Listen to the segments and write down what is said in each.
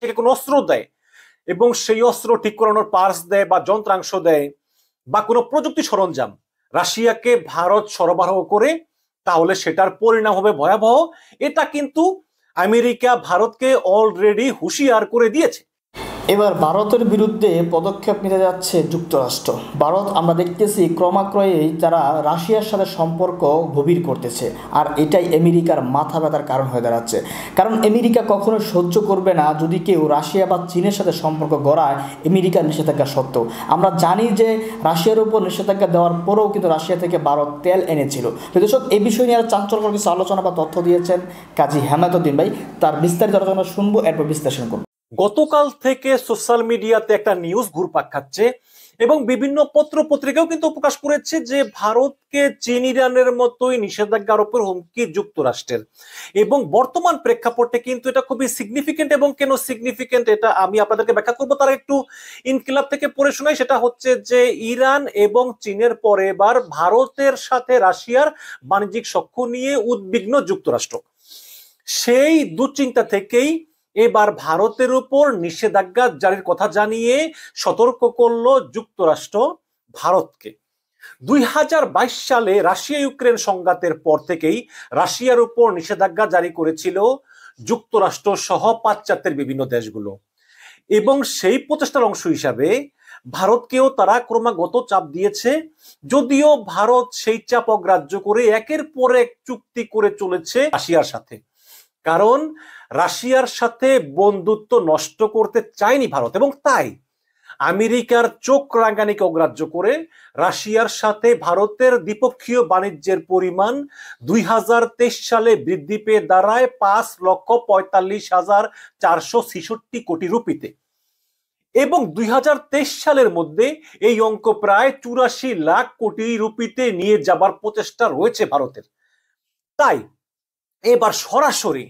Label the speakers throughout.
Speaker 1: থেকে কোনো অস্ত্র দেয় এবং সেই অস্ত্র ঠিক করানোর পার্স দেয় বা যন্ত্রাংশ দেয় বা কোনো প্রযুক্তি সরঞ্জাম রাশিয়াকে ভারত সরবরাহ করে তাহলে সেটার পরিণাম হবে ভয়াবহ এটা কিন্তু আমেরিকা ভারতকে অলরেডি হুঁশিয়ার করে দিয়েছে এবার ভারতের বিরুদ্ধে
Speaker 2: পদক্ষেপ নিতে যাচ্ছে যুক্তরাষ্ট্র ভারত আমরা দেখতেছি ক্রমাক্রয়েই তারা রাশিয়ার সাথে সম্পর্ক গভীর করতেছে আর এটাই আমেরিকার মাথা ব্যথার কারণ হয়ে দাঁড়াচ্ছে কারণ আমেরিকা কখনো সহ্য করবে না যদি কেউ রাশিয়া বা চীনের সাথে সম্পর্ক গড়ায় আমেরিকার নিষেধাজ্ঞা সত্ত্বেও আমরা জানি যে রাশিয়ার উপর নিষেধাজ্ঞা দেওয়ার পরেও কিন্তু রাশিয়া থেকে ভারত তেল এনেছিল সব এ বিষয় নিয়ে আর চাঞ্চল্যকর কিছু আলোচনা বা তথ্য দিয়েছেন কাজী হেমায়তুদ্দিন ভাই তার বিস্তারিত আলোচনা শুনবো এরপর বিশ্লেষণ করবো
Speaker 1: গতকাল থেকে সোশ্যাল মিডিয়াতে একটা নিউজ ঘুরপাক খাচ্ছে এবং বিভিন্ন পত্র পত্রিকাও কিন্তু প্রকাশ করেছে যে ভারতকে চীন ইরানের মতোই নিষেধাজ্ঞা আরোপের হুমকি যুক্তরাষ্ট্রের এবং বর্তমান প্রেক্ষাপটে কিন্তু এটা খুবই সিগনিফিকেন্ট এবং কেন সিগনিফিকেন্ট এটা আমি আপনাদেরকে ব্যাখ্যা করবো তার একটু ইনকিলাব থেকে পড়ে শোনাই সেটা হচ্ছে যে ইরান এবং চীনের পরে এবার ভারতের সাথে রাশিয়ার বাণিজ্যিক সখ্য নিয়ে উদ্বিগ্ন যুক্তরাষ্ট্র সেই দুশ্চিন্তা থেকেই এবার ভারতের উপর নিষেধাজ্ঞা জারির কথা জানিয়ে সতর্ক করল যুক্তরাষ্ট্র ভারতকে দুই সালে রাশিয়া ইউক্রেন সংঘাতের পর থেকেই রাশিয়ার উপর নিষেধাজ্ঞা জারি করেছিল যুক্তরাষ্ট্র সহ পাশ্চাত্যের বিভিন্ন দেশগুলো এবং সেই প্রচেষ্টার অংশ হিসাবে ভারতকেও তারা ক্রমাগত চাপ দিয়েছে যদিও ভারত সেই চাপ অগ্রাহ্য করে একের পর এক চুক্তি করে চলেছে রাশিয়ার সাথে কারণ রাশিয়ার সাথে বন্ধুত্ব নষ্ট করতে চায়নি ভারত এবং তাই আমেরিকার চোখ রাঙ্গানিকে অগ্রাহ্য করে রাশিয়ার সাথে ভারতের দ্বিপক্ষীয় বাণিজ্যের পরিমাণ দুই সালে বৃদ্ধি পেয়ে দাঁড়ায় পাঁচ লক্ষ পঁয়তাল্লিশ হাজার চারশো ছিষট্টি কোটি রুপিতে এবং দুই সালের মধ্যে এই অঙ্ক প্রায় চুরাশি লাখ কোটি রুপিতে নিয়ে যাবার প্রচেষ্টা রয়েছে ভারতের তাই এবার সরাসরি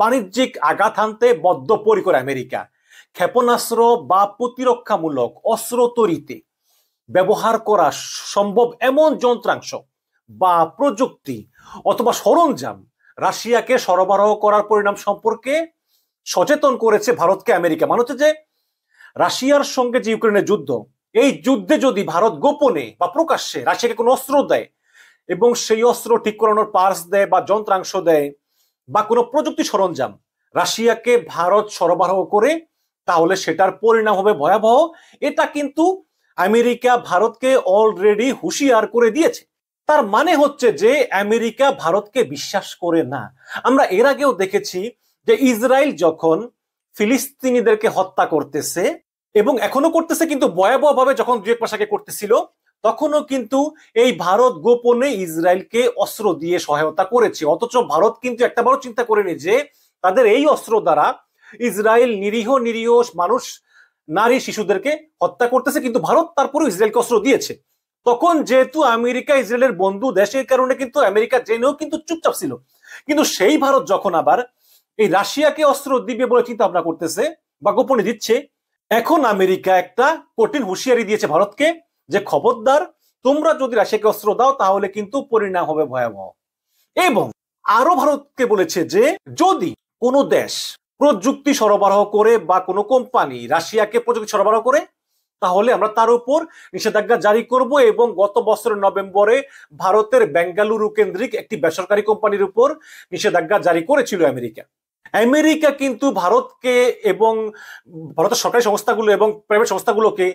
Speaker 1: বাণিজ্যিক আঘাত হানতে বদ্ধপরিকর আমেরিকা ক্ষেপণাস্ত্র বা প্রতিরক্ষামূলক অস্ত্র তৈরিতে ব্যবহার করা সম্ভব এমন যন্ত্রাংশ বা প্রযুক্তি অথবা সরঞ্জাম রাশিয়াকে সরবরাহ করার পরিণাম সম্পর্কে সচেতন করেছে ভারতকে আমেরিকা মানে হচ্ছে যে রাশিয়ার সঙ্গে যে ইউক্রেনের যুদ্ধ এই যুদ্ধে যদি ভারত গোপনে বা প্রকাশ্যে রাশিয়াকে কোনো অস্ত্র দেয় এবং সেই অস্ত্র ঠিক করানোর পার্স দেয় বা যন্ত্রাংশ দেয় বা কোনো প্রযুক্তি সরঞ্জাম রাশিয়াকে ভারত সরবরাহ করে তাহলে সেটার পরিণাম হবে ভয়াবহ এটা কিন্তু আমেরিকা ভারতকে অলরেডি হুঁশিয়ার করে দিয়েছে তার মানে হচ্ছে যে আমেরিকা ভারতকে বিশ্বাস করে না আমরা এর আগেও দেখেছি যে ইসরায়েল যখন ফিলিস্তিনিদেরকে হত্যা করতেছে এবং এখনো করতেছে কিন্তু ভয়াবহভাবে যখন দুয়েক পাশাকে করতেছিল তখনও কিন্তু এই ভারত গোপনে ইসরায়েলকে অস্ত্র দিয়ে সহায়তা করেছে অথচ ভারত কিন্তু একটা বড় চিন্তা করেনি যে তাদের এই অস্ত্র দ্বারা ইসরায়েল নিরীহ নিরীহ মানুষ নারী শিশুদেরকে হত্যা করতেছে কিন্তু ভারত তারপরে ইসরায়েলকে অস্ত্র দিয়েছে তখন যেহেতু আমেরিকা ইসরায়েলের বন্ধু দেশের কারণে কিন্তু আমেরিকা জেনেও কিন্তু চুপচাপ ছিল কিন্তু সেই ভারত যখন আবার এই রাশিয়াকে অস্ত্র দিবে বলে চিন্তা ভাবনা করতেছে বা গোপনে দিচ্ছে এখন আমেরিকা একটা কঠিন হুঁশিয়ারি দিয়েছে ভারতকে যে খবরদার তোমরা যদি রাশিয়াকে অস্ত্র দাও তাহলে কিন্তু পরিণাম হবে ভয়াবহ এবং আরো ভারতকে বলেছে যে যদি কোনো দেশ প্রযুক্তি সরবরাহ করে বা কোনো কোম্পানি রাশিয়াকে প্রযুক্তি সরবরাহ করে তাহলে আমরা তার উপর নিষেধাজ্ঞা জারি করব এবং গত বছরের নভেম্বরে ভারতের বেঙ্গালুরু কেন্দ্রিক একটি বেসরকারি কোম্পানির উপর নিষেধাজ্ঞা জারি করেছিল আমেরিকা আমেরিকা কিন্তু ভারতকে এবং ভারতের সরকারি সংস্থাগুলো এবং প্রাইভেট সংস্থাগুলোকে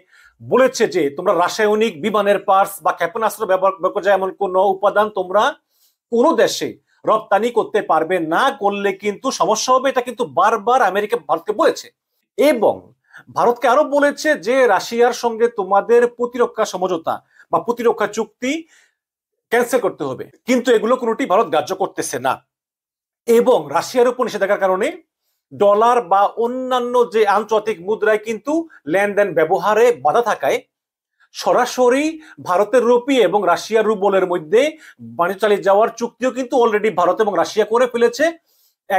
Speaker 1: বলেছে যে তোমরা রাসায়নিক বিমানের পার্স বা ক্ষেপণাস্ত্র ব্যবহার করা যায় এমন কোনো উপাদান তোমরা কোনো দেশে রপ্তানি করতে পারবে না করলে কিন্তু সমস্যা হবে এটা কিন্তু বারবার আমেরিকা ভারতকে বলেছে এবং ভারতকে আরো বলেছে যে রাশিয়ার সঙ্গে তোমাদের প্রতিরক্ষা সমঝোতা বা প্রতিরক্ষা চুক্তি ক্যান্সেল করতে হবে কিন্তু এগুলো কোনোটি ভারত গ্রাহ্য করতেছে না এবং রাশিয়ার উপর নিষেধাজ্ঞার কারণে ডলার বা অন্যান্য যে আন্তর্জাতিক মুদ্রায় কিন্তু লেনদেন ব্যবহারে বাধা থাকায় সরাসরি ভারতের রুপি এবং রাশিয়ার রুবলের মধ্যে বাণিজ্য চালিয়ে যাওয়ার চুক্তিও কিন্তু অলরেডি ভারত এবং রাশিয়া করে ফেলেছে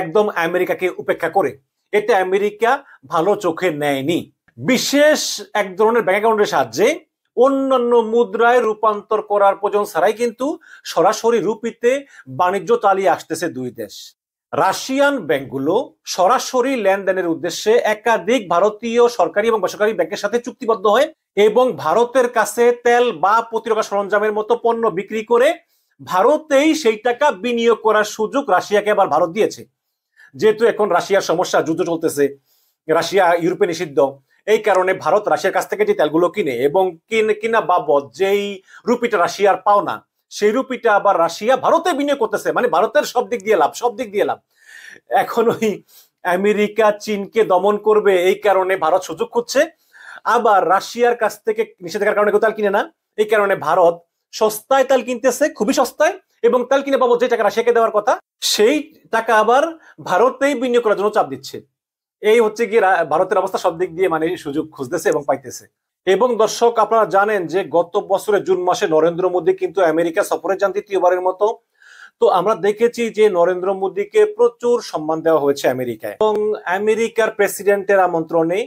Speaker 1: একদম আমেরিকাকে উপেক্ষা করে এতে আমেরিকা ভালো চোখে নেয়নি বিশেষ এক ধরনের ব্যাংক অ্যাকাউন্টের সাহায্যে অন্যান্য মুদ্রায় রূপান্তর করার প্রয়োজন ছাড়াই কিন্তু সরাসরি রুপিতে বাণিজ্য চালিয়ে আসতেছে দুই দেশ রাশিয়ান ব্যাংকগুলো সরাসরি লেনদেনের উদ্দেশ্যে একাধিক ভারতীয় সরকারি এবং বেসরকারি ব্যাংকের সাথে চুক্তিবদ্ধ হয় এবং ভারতের কাছে তেল বা প্রতিরক্ষা সরঞ্জামের মতো পণ্য বিক্রি করে ভারতেই সেই টাকা বিনিয়োগ করার সুযোগ রাশিয়াকে আবার ভারত দিয়েছে যেহেতু এখন রাশিয়ার সমস্যা যুদ্ধ চলতেছে রাশিয়া ইউরোপে নিষিদ্ধ এই কারণে ভারত রাশিয়ার কাছ থেকে যে তেলগুলো কিনে এবং কিনা বাবদ যেই রুপিটা রাশিয়ার পাওনা সেই রুপিটা আবার রাশিয়া ভারতে বিনিয়োগ করতেছে মানে ভারতের সব দিক দিয়ে লাভ সব দিক দিয়ে লাভ এখন ওই আমেরিকা চীনকে দমন করবে এই কারণে ভারত সুযোগ খুঁজছে আবার রাশিয়ার কাছ থেকে নিষেধাজ্ঞার কারণে কেউ তেল কিনে না এই কারণে ভারত সস্তায় তেল কিনতেছে খুবই সস্তায় এবং তেল কিনে বাবদ যে টাকা রাশিয়াকে দেওয়ার কথা সেই টাকা আবার ভারতেই বিনিয়োগ করার জন্য চাপ দিচ্ছে এই হচ্ছে কি ভারতের অবস্থা সব দিক দিয়ে মানে সুযোগ খুঁজতেছে এবং পাইতেছে এবং দর্শক আপনারা জানেন যে গত বছরের জুন মাসে নরেন্দ্র মোদী কিন্তু আমেরিকা সফরে যান দ্বিতীয়বারের মতো তো আমরা দেখেছি যে নরেন্দ্র মোদীকে প্রচুর সম্মান দেওয়া হয়েছে আমেরিকায় এবং আমেরিকার প্রেসিডেন্টের আমন্ত্রণে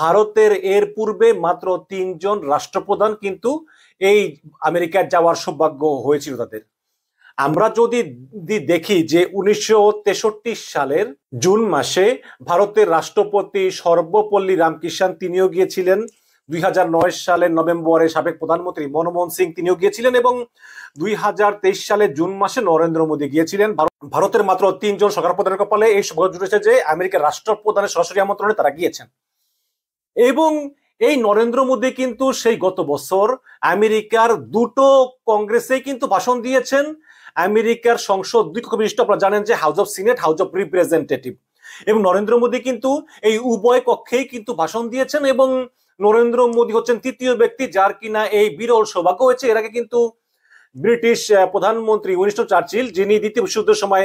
Speaker 1: ভারতের এর পূর্বে মাত্র তিনজন রাষ্ট্রপ্রধান কিন্তু এই আমেরিকায় যাওয়ার সৌভাগ্য হয়েছিল তাদের আমরা যদি দেখি যে উনিশশো সালের জুন মাসে ভারতের রাষ্ট্রপতি সর্বপল্লী রামকৃষ্ণ তিনিও গিয়েছিলেন দুই সালের নভেম্বরে সাবেক প্রধানমন্ত্রী মনমোহন সিং তিনিও গিয়েছিলেন এবং দুই হাজার তেইশ সালের জুন মাসে নরেন্দ্র মোদী গিয়েছিলেন ভারতের মাত্র তিনজন সরকার প্রধানের কপালে এই সভা জুটেছে যে আমেরিকার রাষ্ট্রপ্রধানের সরাসরি আমন্ত্রণে তারা গিয়েছেন এবং এই নরেন্দ্র মোদী কিন্তু সেই গত বছর আমেরিকার দুটো কংগ্রেসে কিন্তু ভাষণ দিয়েছেন আমেরিকার সংসদ দুই কক্ষ বিশিষ্ট আপনারা জানেন যে house of senate house of representative এবং নরেন্দ্র মোদী কিন্তু এই উভয় কক্ষেই কিন্তু ভাষণ দিয়েছেন এবং নরেন্দ্র মোদী হচ্ছেন তৃতীয় ব্যক্তি যার কিনা এই বিরল সৌভাগ্য হয়েছে এর আগে কিন্তু ব্রিটিশ প্রধানমন্ত্রী উইনিস্টন চার্চিল যিনি দ্বিতীয় বিশ্বযুদ্ধের সময়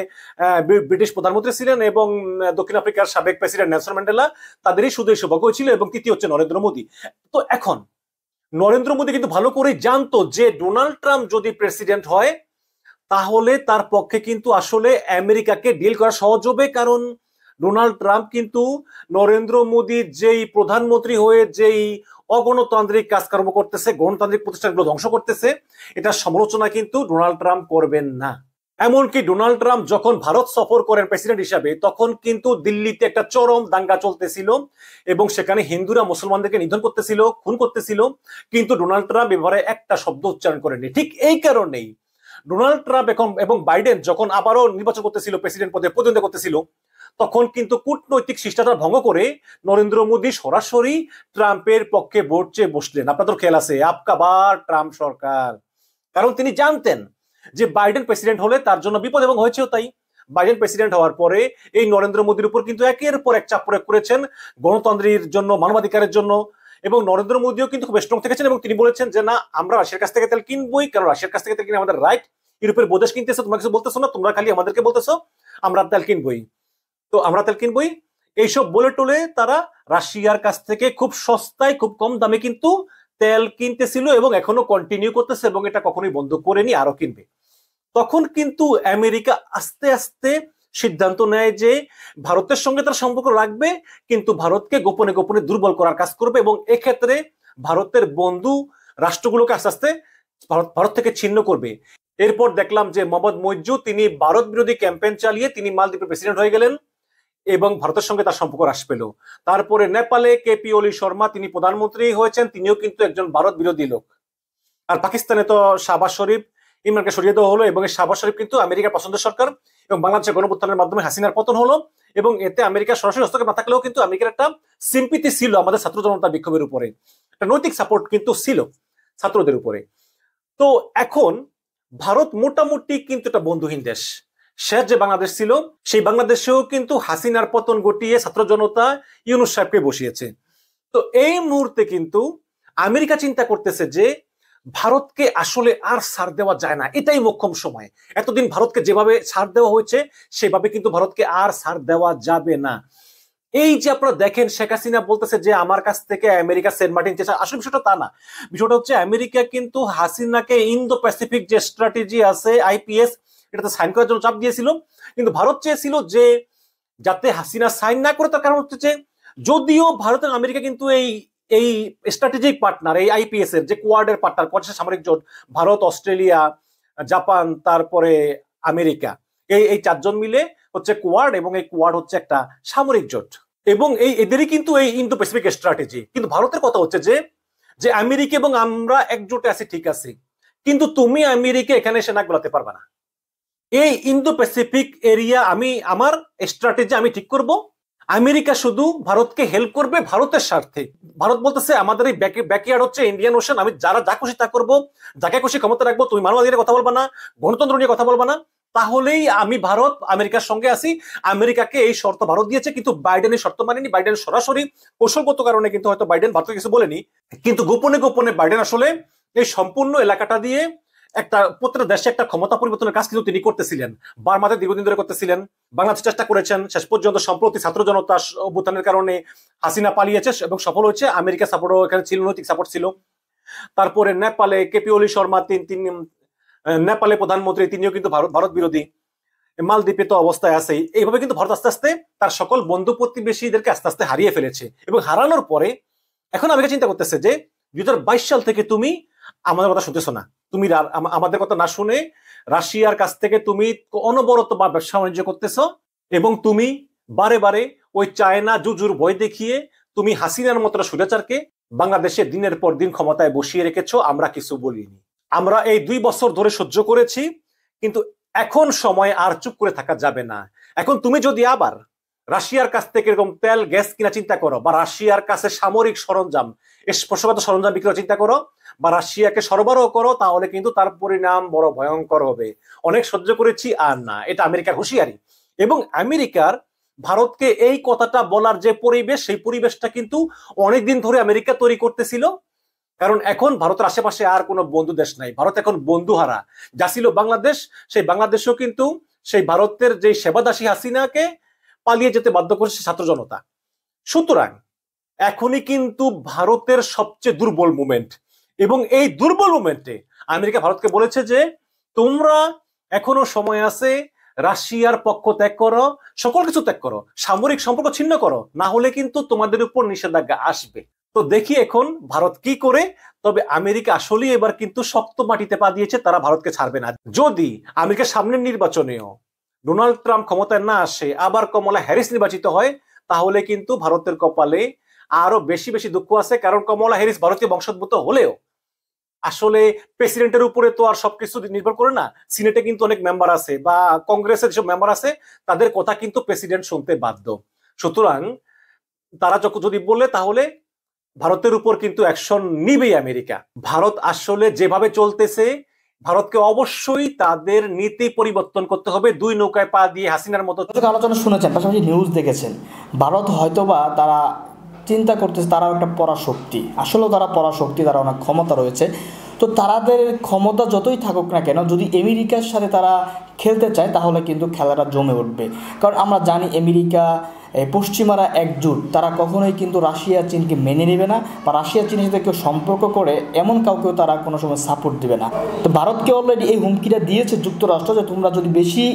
Speaker 1: ব্রিটিশ প্রধানমন্ত্রী ছিলেন এবং দক্ষিণ আফ্রিকার সাবেক প্রেসিডেন্ট নেলসন ম্যান্ডেলা তাদেরই শুধু সৌভাগ্য ছিল এবং তৃতীয় হচ্ছে নরেন্দ্র মোদী তো এখন নরেন্দ্র মোদী কিন্তু ভালো করে জানতো যে ডোনাল্ড ট্রাম্প যদি প্রেসিডেন্ট হয় তাহলে তার পক্ষে কিন্তু আসলে আমেরিকাকে ডিল করা সহজ হবে কারণ ডোনাল্ড ট্রাম্প কিন্তু নরেন্দ্র মোদীর যেই প্রধানমন্ত্রী হয়ে যেই অগণতান্ত্রিক কাজকর্ম করতেছে গণতান্ত্রিক প্রতিষ্ঠানগুলো ধ্বংস করতেছে এটা সমালোচনা কিন্তু ডোনাল্ড ট্রাম্প করবেন না এমনকি ডোনাল্ড ট্রাম্প যখন ভারত সফর করেন প্রেসিডেন্ট হিসাবে তখন কিন্তু দিল্লিতে একটা চরম দাঙ্গা চলতেছিল এবং সেখানে হিন্দুরা মুসলমানদেরকে নিধন করতেছিল খুন করতেছিল কিন্তু ডোনাল্ড ট্রাম্প এবারে একটা শব্দ উচ্চারণ করেনি ঠিক এই কারণেই ডোনাল্ড ট্রাম্প এখন এবং বাইডেন যখন আবারও নির্বাচন করতেছিল প্রেসিডেন্ট পদে প্রতিদ্বন্দ্বিতা করতেছিল তখন কিন্তু কূটনৈতিক শিষ্টাচার ভঙ্গ করে নরেন্দ্র মোদী সরাসরি ট্রাম্পের পক্ষে ভোট চেয়ে বসলেন আপনাদের খেয়াল আছে আপকাবার ট্রাম্প সরকার কারণ তিনি জানতেন যে বাইডেন প্রেসিডেন্ট হলে তার জন্য বিপদ এবং হয়েছেও তাই বাইডেন প্রেসিডেন্ট হওয়ার পরে এই নরেন্দ্র মোদীর উপর কিন্তু একের পর এক চাপ প্রয়োগ করেছেন গণতন্ত্রের জন্য মানবাধিকারের জন্য এবং নরেন্দ্র মোদীও কিন্তু খুব স্ট্রং থেকেছেন এবং তিনি বলেছেন যে না আমরা রাশিয়ার কাছ থেকে তেল কিনবই কারণ রাশিয়ার কাছ থেকে তেল কিনে আমাদের রাইট ইউরোপের বোদেশ কিনতেছে তোমরা কিছু বলতেছো না তোমরা খালি আমাদেরকে বলতেছো আমরা তেল কিনবই তো আমরা তেল কিনবই এইসব বলে টোলে তারা রাশিয়ার কাছ থেকে খুব সস্তায় খুব কম দামে কিন্তু তেল কিনতেছিল এবং এখনো কন্টিনিউ করতেছে এবং এটা কখনোই বন্ধ করেনি আরো কিনবে তখন কিন্তু আমেরিকা আস্তে আস্তে সিদ্ধান্ত নেয় যে ভারতের সঙ্গে তার সম্পর্ক রাখবে কিন্তু ভারতকে গোপনে গোপনে দুর্বল করার কাজ করবে এবং এক্ষেত্রে ভারতের বন্ধু রাষ্ট্রগুলোকে আস্তে আস্তে ভারত থেকে ছিন্ন করবে এরপর দেখলাম যে মোহাম্মদ মৈজু তিনি ভারত বিরোধী ক্যাম্পেইন চালিয়ে তিনি মালদ্বীপের প্রেসিডেন্ট হয়ে গেলেন এবং ভারতের সঙ্গে তার সম্পর্ক হ্রাস পেল তারপরে নেপালে কে পি অলি শর্মা তিনি প্রধানমন্ত্রী হয়েছেন তিনিও কিন্তু একজন ভারত বিরোধী লোক আর পাকিস্তানে তো শাহবাজ শরীফ ইমরানকে সরিয়ে দেওয়া হলো এবং শাহবাজ শরীফ কিন্তু আমেরিকার পছন্দের সরকার এবং বাংলাদেশের গণপ্রত্যানের মাধ্যমে হাসিনার পতন হলো এবং এতে আমেরিকার সরাসরি হস্তক্ষেপ না থাকলেও কিন্তু আমেরিকার একটা সিম্পিতি ছিল আমাদের ছাত্র জনতা বিক্ষোভের উপরে একটা নৈতিক সাপোর্ট কিন্তু ছিল ছাত্রদের উপরে তো এখন ভারত মোটামুটি কিন্তু একটা বন্ধুহীন দেশ শেষ যে বাংলাদেশ ছিল সেই বাংলাদেশেও কিন্তু হাসিনার পতন ঘটিয়ে ছাত্র জনতা ইউনুস সাহেবকে বসিয়েছে তো এই মুহূর্তে কিন্তু আমেরিকা চিন্তা করতেছে যে ভারতকে আসলে আর ছাড় দেওয়া যায় না এটাই মোক্ষম সময় এতদিন ভারতকে যেভাবে ছাড় দেওয়া হয়েছে সেভাবে কিন্তু ভারতকে আর ছাড় দেওয়া যাবে না এই যে আপনারা দেখেন শেখ হাসিনা বলতেছে যে আমার কাছ থেকে আমেরিকা সেন্ট মার্টিন চেষ্টা আসলে বিষয়টা তা না বিষয়টা হচ্ছে আমেরিকা কিন্তু হাসিনাকে ইন্দো প্যাসিফিক যে স্ট্র্যাটেজি আছে আইপিএস এটাতে সাইন করার জন্য চাপ দিয়েছিল কিন্তু ভারত চেয়েছিল যে যাতে হাসিনা সাইন না করে তার কারণ হচ্ছে যে যদিও ভারত আমেরিকা কিন্তু এই এই স্ট্র্যাটেজিক পার্টনার এই আইপিএস এর যে কোয়ার্ডের পার্টনার কোয়াড সামরিক জোট ভারত অস্ট্রেলিয়া জাপান তারপরে আমেরিকা এই এই চারজন মিলে হচ্ছে কোয়ার্ড এবং এই কোয়ার্ড হচ্ছে একটা সামরিক জোট এবং এই এদেরই কিন্তু এই ইন্দো প্যাসিফিক স্ট্র্যাটেজি কিন্তু ভারতের কথা হচ্ছে যে যে আমেরিকা এবং আমরা একজোটে আছি ঠিক আছে কিন্তু তুমি আমেরিকা এখানে সেনা গোলাতে পারবে না এই ইন্দো প্যাসিফিক এরিয়া আমি আমার স্ট্র্যাটেজি আমি ঠিক করব আমেরিকা শুধু ভারতকে হেল্প করবে ভারতের স্বার্থে ভারত বলতেছে আমাদের এই ব্যাকইয়ার্ড হচ্ছে ইন্ডিয়ান ওশন আমি যারা যা খুশি তা করবো যাকে খুশি ক্ষমতা রাখবো তুমি মানবাধিকার কথা বলবা না গণতন্ত্র নিয়ে কথা বলবা না তাহলেই আমি ভারত আমেরিকার সঙ্গে আছি আমেরিকাকে এই শর্ত ভারত দিয়েছে কিন্তু বাইডেন এই শর্ত মানেনি বাইডেন সরাসরি কৌশলগত কারণে কিন্তু হয়তো বাইডেন ভারতকে কিছু বলেনি কিন্তু গোপনে গোপনে বাইডেন আসলে এই সম্পূর্ণ এলাকাটা দিয়ে একটা প্রত্যেক দেশে একটা ক্ষমতা পরিবর্তনের কাজ কিন্তু তিনি করতেছিলেন বার্মাতে দীর্ঘদিন ধরে করতেছিলেন বাংলাদেশ চেষ্টা করেছেন শেষ পর্যন্ত সম্প্রতি ছাত্র জনতা অভ্যুত্থানের কারণে হাসিনা পালিয়েছে এবং সফল হয়েছে আমেরিকা সাপোর্টও এখানে ছিল নৈতিক সাপোর্ট ছিল তারপরে নেপালে কেপি অলি শর্মা তিন তিন নেপালে প্রধানমন্ত্রী তিনিও কিন্তু ভারত ভারত বিরোধী মালদ্বীপে তো অবস্থায় আছে এইভাবে কিন্তু ভারত আস্তে আস্তে তার সকল বন্ধু প্রতিবেশীদেরকে আস্তে আস্তে হারিয়ে ফেলেছে এবং হারানোর পরে এখন আমাকে চিন্তা করতেছে যে দু সাল থেকে তুমি আমাদের কথা শুনতেছো না তুমি আমাদের কথা না শুনে রাশিয়ার কাছ থেকে তুমি অনবরত বা ব্যবসা বাণিজ্য করতেছো এবং তুমি বারে বারে ওই চায়না জুজুর ভয় দেখিয়ে তুমি হাসিনার মতো সুরাচারকে বাংলাদেশে দিনের পর দিন ক্ষমতায় বসিয়ে রেখেছ আমরা কিছু বলিনি আমরা এই দুই বছর ধরে সহ্য করেছি কিন্তু এখন সময় আর চুপ করে থাকা যাবে না এখন তুমি যদি আবার রাশিয়ার কাছ থেকে এরকম তেল গ্যাস কিনা চিন্তা করো বা রাশিয়ার কাছে সামরিক সরঞ্জাম স্পর্শগত সরঞ্জাম বিক্রি চিন্তা করো বা রাশিয়াকে সরবরাহ করো তাহলে কিন্তু তার পরিণাম বড় ভয়ঙ্কর হবে অনেক সহ্য করেছি আর না এটা আমেরিকার হুঁশিয়ারি এবং আমেরিকার ভারতকে এই কথাটা বলার যে পরিবেশ সেই পরিবেশটা কিন্তু অনেক দিন ধরে আমেরিকা তৈরি করতেছিল কারণ এখন ভারতের আশেপাশে আর কোনো বন্ধু দেশ নাই ভারত এখন বন্ধুহারা যা ছিল বাংলাদেশ সেই বাংলাদেশও কিন্তু সেই ভারতের যে সেবাদাসী হাসিনাকে পালিয়ে যেতে বাধ্য করেছে ছাত্র জনতা সুতরাং এখনই কিন্তু ভারতের সবচেয়ে দুর্বল মুমেন্ট এবং এই দুর্বল মুমেন্টে আমেরিকা ভারতকে বলেছে যে তোমরা এখনো সময় আছে রাশিয়ার পক্ষ ত্যাগ করো সকল কিছু ত্যাগ করো সামরিক সম্পর্ক ছিন্ন করো না হলে কিন্তু তোমাদের উপর নিষেধাজ্ঞা আসবে তো দেখি এখন ভারত কি করে তবে আমেরিকা আসলে এবার কিন্তু শক্ত মাটিতে পা দিয়েছে তারা ভারতকে ছাড়বে না যদি আমেরিকার সামনের নির্বাচনেও ডোনাল্ড ট্রাম্প ক্ষমতায় না আসে আবার কমলা হ্যারিস নির্বাচিত হয় তাহলে কিন্তু ভারতের কপালে আরো বেশি বেশি দুঃখ আছে কারণ কমলা হ্যারিস ভারতীয় বংশোদ্ভূত হলেও আসলে প্রেসিডেন্টের উপরে তো আর সবকিছু নির্ভর করে না সিনেটে কিন্তু অনেক মেম্বার আছে বা কংগ্রেসের যেসব মেম্বার আছে তাদের কথা কিন্তু প্রেসিডেন্ট শুনতে বাধ্য সুতরাং তারা যখন যদি বললে তাহলে ভারতের উপর কিন্তু অ্যাকশন নিবেই আমেরিকা ভারত আসলে যেভাবে চলতেছে ভারতকে অবশ্যই তাদের নীতি পরিবর্তন করতে হবে দুই নৌকায় পা দিয়ে হাসিনার মতো আলোচনা শুনেছেন পাশাপাশি নিউজ
Speaker 2: দেখেছেন ভারত হয়তোবা তারা চিন্তা করতেছে তারাও একটা পরাশক্তি আসলেও তারা পরাশক্তি তারা অনেক ক্ষমতা রয়েছে তো তারাদের ক্ষমতা যতই থাকুক না কেন যদি আমেরিকার সাথে তারা খেলতে চায় তাহলে কিন্তু খেলাটা জমে উঠবে কারণ আমরা জানি আমেরিকা পশ্চিমারা একজোট তারা কখনোই কিন্তু রাশিয়া চীনকে মেনে নেবে না বা রাশিয়া চীনের সাথে কেউ সম্পর্ক করে এমন কাউকেও তারা কোনো সময় সাপোর্ট দেবে না তো ভারতকে অলরেডি এই হুমকিটা দিয়েছে যুক্তরাষ্ট্র যে তোমরা যদি বেশি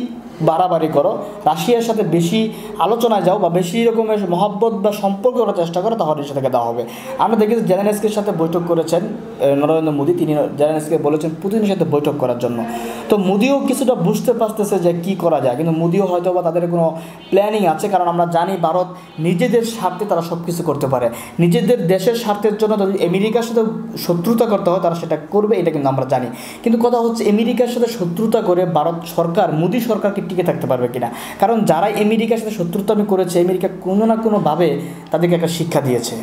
Speaker 2: বাড়াবাড়ি করো রাশিয়ার সাথে বেশি আলোচনায় যাও বা বেশি রকমের মহব্বত বা সম্পর্ক করার চেষ্টা করো তাহলে সেটাকে দেওয়া হবে আমরা দেখেছি জেলেনস্কির সাথে বৈঠক করেছেন নরেন্দ্র মোদী তিনি জেলেনস্কিকে বলেছেন পুতিনের সাথে বৈঠক করার জন্য তো মোদিও কিছুটা বুঝতে পারতেছে যে কি করা যায় কিন্তু মোদিও হয়তো বা তাদের কোনো প্ল্যানিং আছে কারণ আমরা জানি ভারত নিজেদের স্বার্থে তারা সব কিছু করতে পারে নিজেদের দেশের স্বার্থের জন্য যদি আমেরিকার সাথে শত্রুতা করতে হয় তারা সেটা করবে এটা কিন্তু আমরা জানি কিন্তু কথা হচ্ছে আমেরিকার সাথে শত্রুতা করে ভারত সরকার মোদী সরকার টিকে থাকতে পারবে কিনা কারণ যারা আমেরিকার সাথে শত্রুতা করেছে আমেরিকা কোনো না কোনোভাবে তাদেরকে একটা শিক্ষা দিয়েছে